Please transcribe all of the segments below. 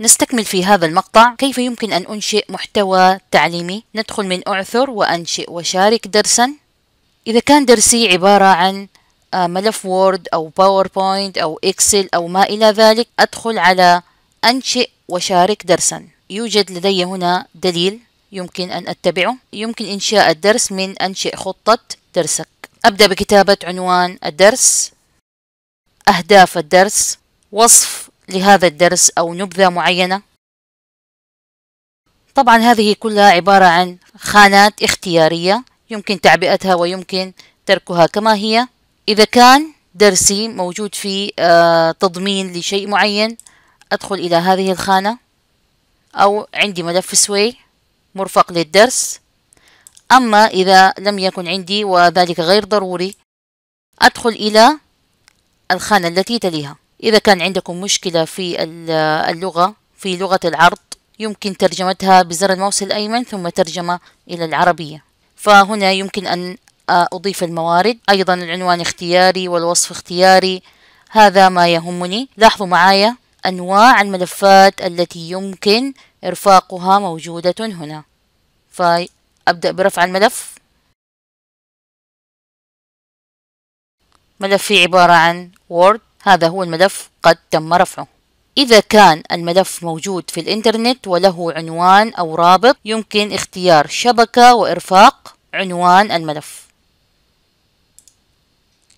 نستكمل في هذا المقطع كيف يمكن أن أنشئ محتوى تعليمي ندخل من أعثر وأنشئ وشارك درسا إذا كان درسي عبارة عن آه، ملف وورد أو باوربوينت أو إكسل أو ما إلى ذلك أدخل على أنشئ وشارك درسا يوجد لدي هنا دليل يمكن أن أتبعه يمكن إنشاء الدرس من أنشئ خطة درسك أبدأ بكتابة عنوان الدرس أهداف الدرس وصف لهذا الدرس أو نبذة معينة طبعا هذه كلها عبارة عن خانات اختيارية يمكن تعبئتها ويمكن تركها كما هي إذا كان درسي موجود في آه، تضمين لشيء معين أدخل إلى هذه الخانة أو عندي ملف سوي مرفق للدرس أما إذا لم يكن عندي وذلك غير ضروري أدخل إلى الخانة التي تليها إذا كان عندكم مشكلة في اللغة في لغة العرض يمكن ترجمتها بزر الموس الأيمن ثم ترجمة إلى العربية فهنا يمكن أن آه، أضيف الموارد أيضا العنوان اختياري والوصف اختياري هذا ما يهمني لاحظوا معايا أنواع الملفات التي يمكن إرفاقها موجودة هنا فأبدأ برفع الملف ملفي عبارة عن وورد هذا هو الملف قد تم رفعه إذا كان الملف موجود في الإنترنت وله عنوان أو رابط يمكن اختيار شبكة وإرفاق عنوان الملف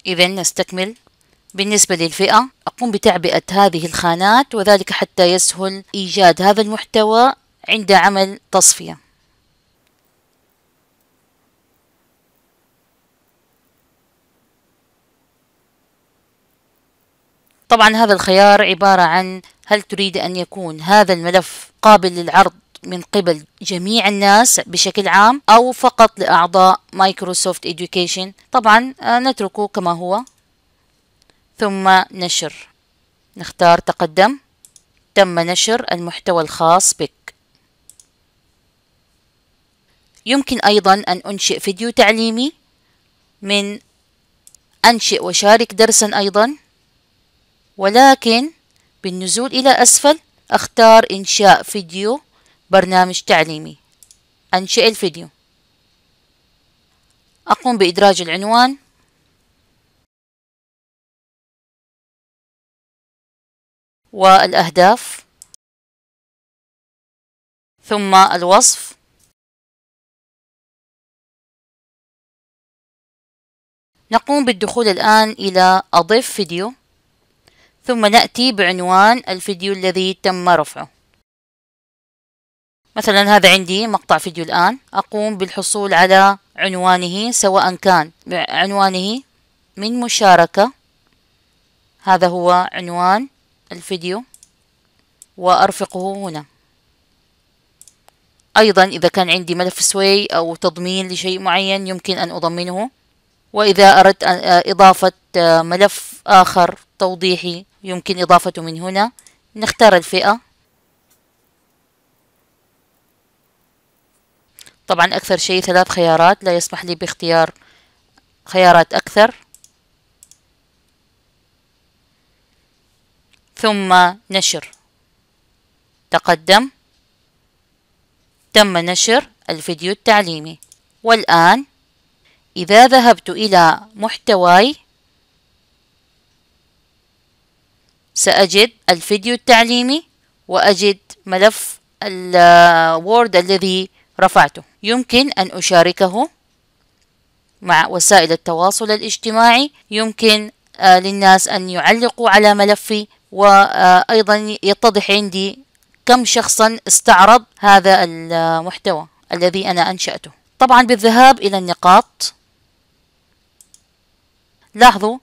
إذا نستكمل بالنسبة للفئة أقوم بتعبئة هذه الخانات وذلك حتى يسهل إيجاد هذا المحتوى عند عمل تصفية طبعا هذا الخيار عبارة عن هل تريد أن يكون هذا الملف قابل للعرض من قبل جميع الناس بشكل عام أو فقط لأعضاء مايكروسوفت إديوكيشن طبعا آه، نتركه كما هو ثم نشر نختار تقدم تم نشر المحتوى الخاص بك يمكن أيضا أن أنشئ فيديو تعليمي من أنشئ وشارك درسا أيضا ولكن بالنزول إلى أسفل أختار إنشاء فيديو برنامج تعليمي أنشئ الفيديو أقوم بإدراج العنوان والأهداف ثم الوصف نقوم بالدخول الآن إلى أضيف فيديو ثم نأتي بعنوان الفيديو الذي تم رفعه مثلا هذا عندي مقطع فيديو الآن أقوم بالحصول على عنوانه سواء كان عنوانه من مشاركة هذا هو عنوان الفيديو وأرفقه هنا أيضا إذا كان عندي ملف سوي أو تضمين لشيء معين يمكن أن أضمنه وإذا أردت إضافة ملف آخر توضيحي يمكن إضافته من هنا نختار الفئة طبعا أكثر شيء ثلاث خيارات لا يسمح لي باختيار خيارات أكثر ثم نشر تقدم تم نشر الفيديو التعليمي والآن إذا ذهبت إلى محتواي سأجد الفيديو التعليمي وأجد ملف الوورد الذي رفعته يمكن أن أشاركه مع وسائل التواصل الاجتماعي يمكن آه، للناس أن يعلقوا على ملفي وأيضا آه، يتضح عندي كم شخصا استعرض هذا المحتوى الذي أنا أنشأته طبعا بالذهاب إلى النقاط لاحظوا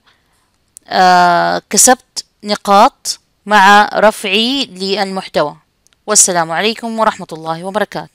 آه، كسبت نقاط مع رفعي للمحتوى والسلام عليكم ورحمة الله وبركاته